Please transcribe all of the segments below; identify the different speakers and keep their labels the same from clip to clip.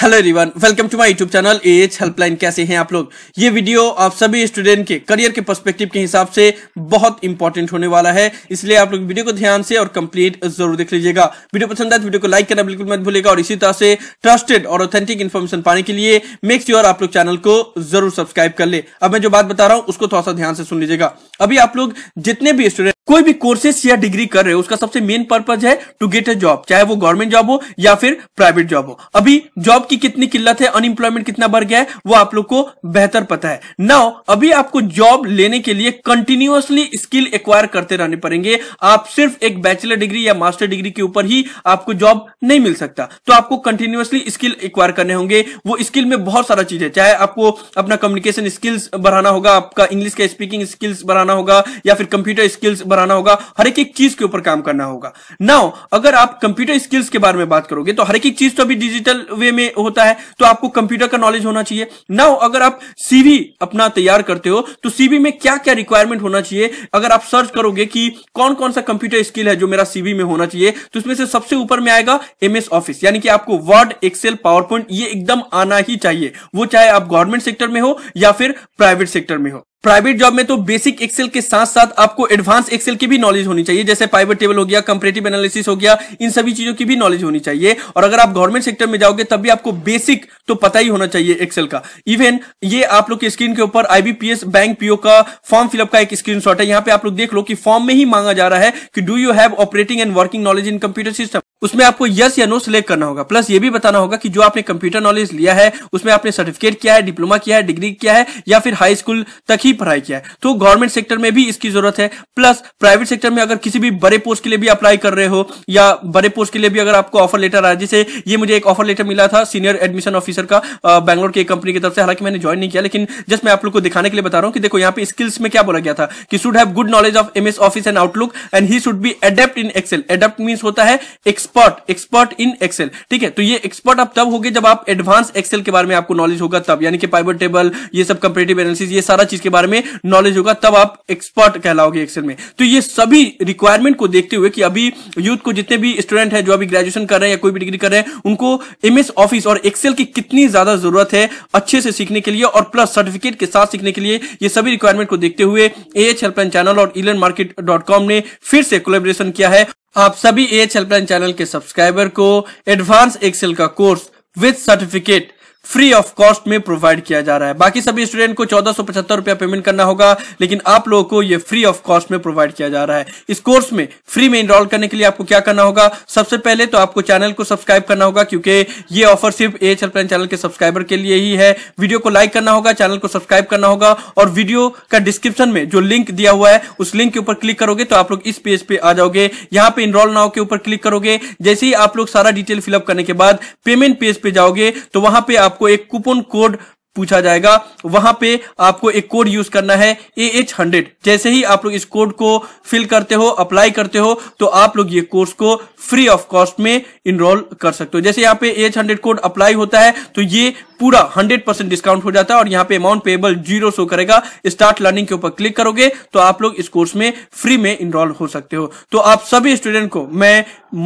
Speaker 1: hello everyone welcome to my YouTube channel H helpline कैसे हैं आप लोग ये वीडियो आप सभी स्टूडेंट के करियर के पर्सपेक्टिव के हिसाब से बहुत इंपॉर्टेंट होने वाला है इसलिए आप लोग वीडियो को ध्यान से और कंप्लीट जरूर देख लीजिएगा वीडियो पसंद आए तो वीडियो को लाइक करना बिल्कुल मत भूलेगा और इसी तरह से ट्रस्टेड और ऑथेंटिक इन्फॉर्मेशन पाने के लिए मेक श्योर आप लोग चैनल को जरूर सब्सक्राइब कर ले अब मैं जो बात बता रहा हूँ उसको थोड़ा सा ध्यान से सुन लीजिएगा अभी आप लोग जितने भी स्टूडेंट कोई भी कोर्सेस या डिग्री कर रहे हो उसका सबसे मेन पर्पज है टू गेट अ जॉब चाहे वो गवर्नमेंट जॉब हो या फिर प्राइवेट जॉब हो अभी जॉब की कितनी किल्लत है अनएम्प्लॉयमेंट कितना बढ़ गया है वो आप लोग को बेहतर पता है नाउ अभी आपको जॉब लेने के लिए कंटिन्यूअसली स्किल एक्वायर करते रहने पड़ेंगे आप सिर्फ एक बैचलर डिग्री या मास्टर डिग्री के ऊपर ही आपको जॉब नहीं मिल सकता तो आपको कंटिन्यूअसली स्किल एक्वायर करने होंगे वो स्किल में बहुत सारा चीज है चाहे आपको अपना कम्युनिकेशन स्किल्स बढ़ाना होगा आपका इंग्लिश का स्पीकिंग स्किल्स बढ़ाना होगा या फिर कंप्यूटर स्किल्स बढ़ाना होगा हर एक चीज के ऊपर काम करना होगा नाउ अगर आप कंप्यूटर स्किल्स के बारे में बात करोगे तो हर एक चीज तो अभी डिजिटल वे में होता है तो आपको कंप्यूटर का नॉलेज होना चाहिए नाउ अगर आप सीवी अपना तैयार करते हो तो सीवी में क्या क्या रिक्वायरमेंट होना चाहिए अगर आप सर्च करोगे कि कौन कौन सा कंप्यूटर स्किल है जो मेरा सीवी में होना चाहिए तो उसमें से सबसे ऊपर में आएगा एमएस ऑफिस यानी कि आपको वर्ड एक्सेल पावर पॉइंट ये एकदम आना ही चाहिए वो चाहे आप गवर्नमेंट सेक्टर में हो या फिर प्राइवेट सेक्टर में हो प्राइवेट जॉब में तो बेसिक एक्सेल के साथ साथ आपको एडवांस एक्सेल की भी नॉलेज होनी चाहिए जैसे प्राइवेट टेबल हो गया कंपेटिव एनालिसिस हो गया इन सभी चीजों की भी नॉलेज होनी चाहिए और अगर आप गवर्नमेंट सेक्टर में जाओगे तब भी आपको बेसिक तो पता ही होना चाहिए एक्सेल का इवन ये आप लोग की स्क्रीन के ऊपर आईबीपीएस बैंक पीओ का फॉर्म फिलअप का एक स्क्रीन है यहाँ पे आप लोग देख लो कि फॉर्म में ही मांगा जा रहा है कि do you have operating and working knowledge in computer system उसमें आपको यस या नो सिलेक्ट करना होगा प्लस ये भी बताना होगा कि जो आपने कंप्यूटर नॉलेज लिया है उसमें आपने सर्टिफिकेट किया है डिप्लोमा किया है डिग्री किया है या फिर हाई स्कूल तक ही पढ़ाई किया है तो गवर्नमेंट सेक्टर में भी इसकी जरूरत है प्लस प्राइवेट सेक्टर में अगर किसी भी बड़े पोस्ट के लिए भी अप्लाई कर रहे हो या बड़े पोस्ट के लिए भी अगर आपको ऑफर लेटर आया जैसे ये मुझे एक ऑफर लेटर मिला था सीनियर एडमिशन ऑफिसर का बैंगलोर की कंपनी की तरफ से हालांकि मैंने ज्वाइन नहीं किया लेकिन जस्ट मैं आप लोग को दिखाने के लिए बता रहा हूँ कि देखो यहाँ पे स्किल्स में क्या बोला गया था कि should have good knowledge of M S office and outlook and he should be adept in excel adept mean होता है ex expert expert in excel ठीक है तो ये एक्सपर्ट आप तब होगे जब आप एडवांस एक्सेल के बारे में आपको नॉलेज होगा तब यानी कि पाइबर टेबल ये सब कंपेटिव एनालिसिस ये सारा चीज के बारे में नॉलेज होगा तब आप एक्सपर्ट कहलाओगे एक्सेल में तो ये सभी रिक्वायरमेंट को देखते हुए कि अभी यूथ को जितने भी स्टूडेंट है जो अभी ग्रेजुएशन कर रहे हैं या कोई भी डिग्री कर रहे हैं उनको एमएस ऑफिस और एक्सेल की कितनी ज्यादा जरूरत है अच्छे से सीखने के लिए और प्लस सर्टिफिकेट के साथ सीखने के लिए ये सभी रिक्वायरमेंट को देखते हुए ए एच हेल्पलाइन चैनल और इलेन मार्केट डॉट कॉम ने फिर से कोलेबरेशन किया है आप सभी एच हेल्पलाइन चैनल के सब्सक्राइबर को एडवांस एक्सेल का course with certificate free of cost में प्रोवाइड किया जा रहा है बाकी सभी स्टूडेंट को चौदह सौ पचहत्तर रुपया पेमेंट करना होगा लेकिन आप लोगों को ये फ्री ऑफ कॉस्ट में प्रोवाइड किया जा रहा है इस कोर्स में फ्री में इनरोल करने के लिए आपको क्या करना होगा सबसे पहले तो आपको चैनल को सब्सक्राइब करना होगा क्योंकि ये ऑफर सिर्फ ए एच चैनल के सब्सक्राइबर के लिए ही है वीडियो को लाइक करना होगा चैनल को सब्सक्राइब करना होगा और वीडियो का डिस्क्रिप्शन में जो लिंक दिया हुआ है उस लिंक के ऊपर क्लिक करोगे तो आप लोग इस पेज पे आ जाओगे यहाँ पे इनरोल नाव के ऊपर क्लिक करोगे जैसे ही आप लोग सारा डिटेल फिलअप करने के बाद पेमेंट पेज पे जाओगे तो वहां पे आपको एक कूपन कोड पूछा जाएगा वहां पे आपको एक कोड यूज करना है ए एच हंड्रेड जैसे ही आप लोग इस कोड को फिल करते हो अप्लाई करते हो तो आप लोग ये कोर्स को फ्री ऑफ कॉस्ट में इनरोल कर सकते हो जैसे यहाँ पे एच हंड्रेड कोड अप्लाई होता है तो ये पूरा हंड्रेड परसेंट डिस्काउंट हो जाता है और यहाँ पे अमाउंट पेबल जीरो शो करेगा स्टार्ट लर्निंग के ऊपर क्लिक करोगे तो आप लोग इस कोर्स में फ्री में इनरोल हो सकते हो तो आप सभी स्टूडेंट को मैं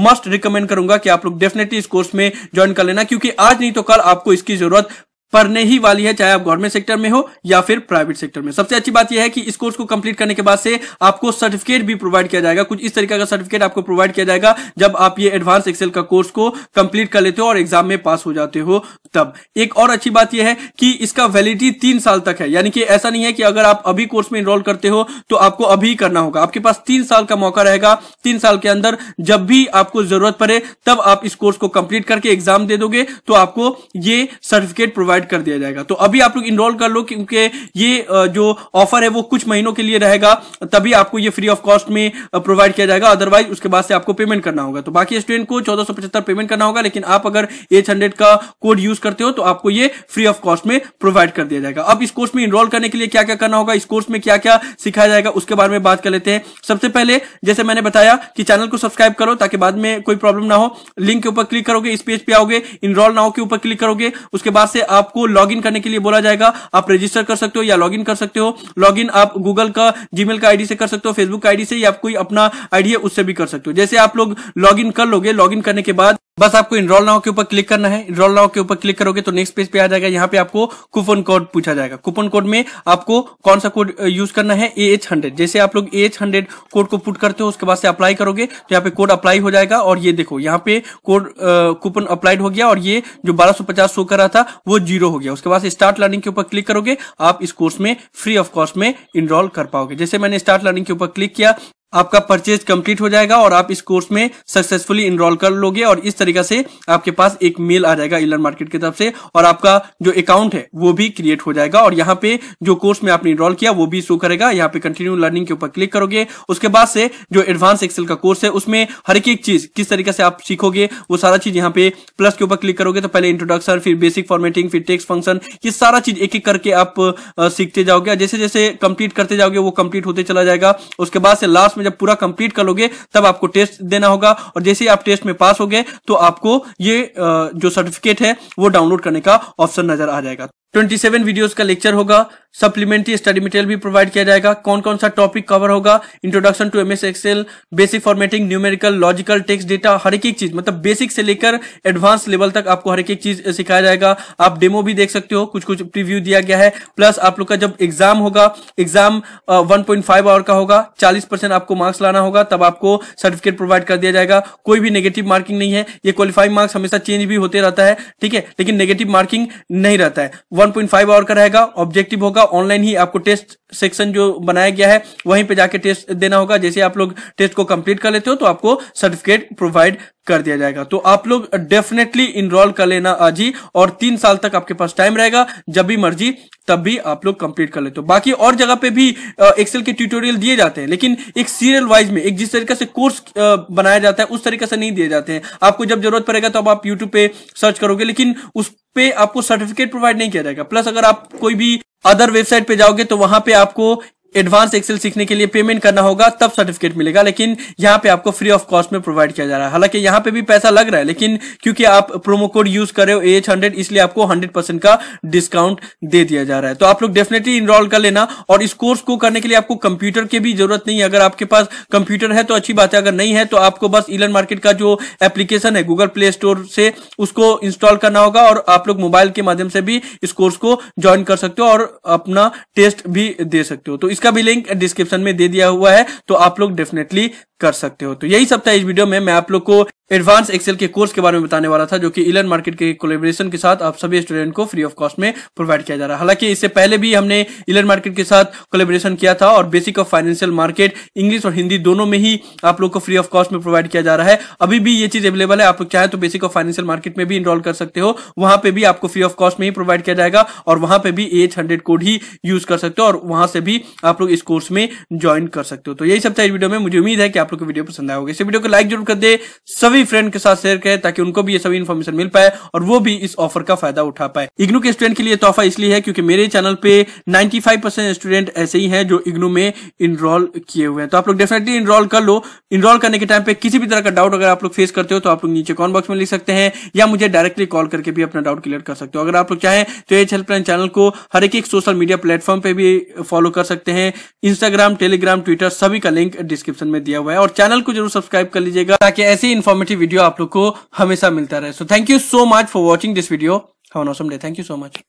Speaker 1: मस्ट रिकमेंड करूंगा कि आप लोग डेफिनेटली इस कोर्स में ज्वाइन कर लेना क्योंकि आज नहीं तो कल आपको इसकी जरूरत पढ़ने ही वाली है चाहे आप गवर्नमेंट सेक्टर में हो या फिर प्राइवेट सेक्टर में सबसे अच्छी बात यह है कि इस कोर्स को कंप्लीट करने के बाद से आपको सर्टिफिकेट भी प्रोवाइड किया जाएगा कुछ इस तरीके का सर्टिफिकेट आपको प्रोवाइड किया जाएगा जब आप ये एडवांस एक्सेल का कोर्स को कंप्लीट कर लेते हो और एग्जाम में पास हो जाते हो तब एक और अच्छी बात यह है कि इसका वैलिडिटी तीन साल तक है यानी कि ऐसा नहीं है कि अगर आप अभी कोर्स में इनरोल करते हो तो आपको अभी करना होगा आपके पास तीन साल का मौका रहेगा तीन साल के अंदर जब भी आपको जरूरत पड़े तब आप इस कोर्स को कंप्लीट करके एग्जाम दे दोगे तो आपको ये सर्टिफिकेट प्रोवाइड डिसाइड कर दिया जाएगा तो अभी आप लोग इनरोल कर लो क्योंकि ये जो ऑफर है वो कुछ महीनों के लिए रहेगा तभी आपको ये फ्री ऑफ कॉस्ट में प्रोवाइड किया जाएगा अदरवाइज उसके बाद से आपको पेमेंट करना होगा तो बाकी स्टूडेंट को चौदह पेमेंट करना होगा लेकिन आप अगर एच का कोड यूज करते हो तो आपको ये फ्री ऑफ कॉस्ट में प्रोवाइड कर दिया जाएगा अब इस कोर्स में इनरोल करने के लिए क्या क्या करना होगा इस कोर्स में क्या क्या सिखाया जाएगा उसके बारे में बात कर लेते हैं सबसे पहले जैसे मैंने बताया कि चैनल को सब्सक्राइब करो ताकि बाद में कोई प्रॉब्लम ना हो लिंक के ऊपर क्लिक करोगे इस पेज पे आओगे इनरोल नाउ के ऊपर क्लिक करोगे उसके बाद से आप आपको लॉगिन करने के लिए बोला जाएगा आप रजिस्टर कर सकते हो या लॉगिन कर सकते हो लॉगिन आप गूगल का जीमेल का आईडी से कर सकते हो फेसबुक का आईडी से या कोई अपना आईडी है उससे भी कर सकते हो जैसे आप लोग लॉगिन कर लोगे लॉगिन करने के बाद बस आपको इनरोल नाव के ऊपर क्लिक करना है इनरोल नाव के ऊपर क्लिक करोगे तो नेक्स्ट पेज पे आ जाएगा यहाँ पे आपको कूपन कोड पूछा जाएगा कूपन कोड में आपको कौन सा कोड यूज करना है ए एच हंड्रेड जैसे आप लोग ए एच हंड्रेड कोड को पुट करते हो उसके बाद से अप्लाई करोगे तो यहाँ पे कोड अप्लाई हो जाएगा और ये देखो यहाँ पे कोड कूपन अप्लाइड हो गया और ये जो बारह सौ पचास शो कर रहा था वो जीरो हो गया उसके बाद स्टार्ट लर्निंग के ऊपर क्लिक करोगे आप इस कोर्स में फ्री ऑफ कॉस्ट में इनरोल कर पाओगे जैसे मैंने स्टार्ट लर्निंग के ऊपर क्लिक किया आपका परचेज कंप्लीट हो जाएगा और आप इस कोर्स में सक्सेसफुली इनरोल कर लोगे और इस तरीका से आपके पास एक मेल आ जाएगा इलर मार्केट की तरफ से और आपका जो अकाउंट है वो भी क्रिएट हो जाएगा और यहाँ पे जो कोर्स में आपने इनरोल किया वो भी शो करेगा यहाँ पे कंटिन्यू लर्निंग के ऊपर क्लिक करोगे उसके बाद से जो एडवांस एक्सेल का कोर्स है उसमें हर एक चीज किस तरीके से आप सीखोगे वो सारा चीज यहाँ पे प्लस के ऊपर क्लिक करोगे तो पहले इंट्रोडक्शन फिर बेसिक फॉर्मेटिंग फिर टेक्स फंक्शन ये सारा चीज एक एक करके आप सीखते जाओगे जैसे जैसे कंप्लीट करते जाओगे वो कंप्लीट होते चला जाएगा उसके बाद से लास्ट में जब पूरा कंप्लीट कर लोगे तब आपको टेस्ट देना होगा और जैसे आप टेस्ट में पास हो गए तो आपको ये जो सर्टिफिकेट है वो डाउनलोड करने का ऑप्शन नजर आ जाएगा 27 वीडियोस का लेक्चर होगा सप्लीमेंट्री स्टडी मटेरियल भी प्रोवाइड किया जाएगा कौन कौन सा टॉपिक कवर होगा introduction to MS excel basic formatting numerical logical text data हर एक चीज मतलब बेसिक से लेकर एडवांस लेवल तक आपको हर एक चीज सिखाया जाएगा आप डेमो भी देख सकते हो कुछ कुछ प्रीव्यू दिया गया है प्लस आप लोग का जब एग्जाम होगा एग्जाम वन पॉइंट आवर का होगा चालीस आपको मार्क्स लाना होगा तब आपको सर्टिफिकेट प्रोवाइड कर दिया जाएगा कोई भी नेगेटिव मार्किंग नहीं है ये क्वालिफाइंग मार्क्स हमेशा चेंज भी होते रहता है ठीक है लेकिन नेगेटिव मार्किंग नहीं रहता है 1.5 आवर का रहेगा ऑब्जेक्टिव होगा ऑनलाइन ही आपको टेस्ट सेक्शन जो बनाया गया है वहीं पे जाके टेस्ट देना होगा जैसे आप लोग टेस्ट को कंप्लीट कर लेते हो तो आपको सर्टिफिकेट प्रोवाइड कर दिया जाएगा तो आप लोग डेफिनेटली इनरोल कर लेना आज ही और तीन साल तक आपके पास टाइम रहेगा जब भी मर्जी तब भी आप लोग कंप्लीट कर लेते हो बाकी और जगह पे भी एक्सेल के ट्यूटोरियल दिए जाते हैं लेकिन एक सीरियल वाइज में एक जिस तरीके से कोर्स बनाया जाता है उस तरीके से नहीं दिए जाते हैं आपको जब जरूरत पड़ेगा तब तो अब आप यूट्यूब पे सर्च करोगे लेकिन उस पे आपको सर्टिफिकेट प्रोवाइड नहीं किया जाएगा प्लस अगर आप कोई भी अदर वेबसाइट पे जाओगे तो वहां पे आपको एडवांस एक्सेल सीखने के लिए पेमेंट करना होगा तब सर्टिफिकेट मिलेगा लेकिन यहाँ पे आपको फ्री ऑफ कॉस्ट में प्रोवाइड किया जा रहा है हालांकि यहाँ पे भी पैसा लग रहा है लेकिन क्योंकि आप प्रोमो कोड यूज कर रहे हो एच हंड्रेड इसलिए आपको हंड्रेड परसेंट का डिस्काउंट दे दिया जा रहा है तो आप लोग डेफिनेटली इनरोल कर लेना और इस कोर्स को करने के लिए आपको कंप्यूटर की भी जरूरत नहीं है अगर आपके पास कंप्यूटर है तो अच्छी बात है अगर नहीं है तो आपको बस इलन मार्केट का जो एप्लीकेशन है गूगल प्ले स्टोर से उसको इंस्टॉल करना होगा और आप लोग मोबाइल के माध्यम से भी इस कोर्स को ज्वाइन कर सकते हो और अपना टेस्ट भी दे सकते हो तो इस इसका भी लिंक डिस्क्रिप्शन में दे दिया हुआ है तो आप लोग डेफिनेटली कर सकते हो तो यही सब था इस वीडियो में मैं आप लोग को एडवांस एक्सेल के कोर्स के बारे में बताने वाला था जो कि इलन मार्केट के कोलेबोरेशन के साथ आप सभी स्टूडेंट को फ्री ऑफ कॉस्ट में प्रोवाइड किया जा रहा है हालांकि इससे पहले भी हमने इलन मार्केट के साथ कोलेबोरेशन किया था और basic of financial market English और हिंदी दोनों में ही आप लोग को फ्री ऑफ कॉस्ट में प्रोवाइड किया जा रहा है अभी भी ये चीज अवेलेबल है आप चाहे तो बेसिक ऑफ फाइनेंशियल मार्केट में भी इनरोल कर सकते हो वहां पर भी आपको फ्री ऑफ कॉस्ट में ही प्रोवाइड किया जाएगा और वहां पर भी एच हंड्रेड कोड ही यूज कर सकते हो और वहां से भी आप लोग इस कोर्स में ज्वाइन कर सकते हो तो यही सब था इस वीडियो में मुझे उम्मीद है कि आप लोग को वीडियो पसंद आया होगा इसे वीडियो को लाइक जरूर कर दे सभी फ्रेंड के साथ शेयर करें ताकि उनको भी ये सभी इन्फॉर्मेशन मिल पाए और वो भी इस ऑफर का फायदा उठा पाए इग्नू के स्टूडेंट के लिए तोहफा इसलिए है क्योंकि मेरे चैनल पे नाइन्टी स्टूडेंट ऐसे ही है जो इग्नू में इनरोल किए हुए हैं तो आप लोग डेफिनेटली इनरोल कर लो इनरोल करने के टाइम पे किसी भी तरह का डाउट अगर आप लोग फेस करते हो तो आप लोग नीचे कॉमेंट बॉक्स में लिख सकते हैं या मुझे डायरेक्टली कॉल करके भी अपना डाउट क्लियर कर सकते हो अगर आप लोग चाहें तो एच हेल्पलाइन चैनल को हर एक, एक सोशल मीडिया प्लेटफॉर्म पे भी फॉलो कर सकते हैं इंस्टाग्राम टेलीग्राम ट्विटर सभी का लिंक डिस्क्रिप्शन में दिया हुआ है और चैनल को जरूर सब्सक्राइब कर लीजिएगा ताकि ऐसे इन्फॉर्मेटिव वीडियो आप लोग को हमेशा मिलता रहे so thank you so much for watching this video how an day thank you so much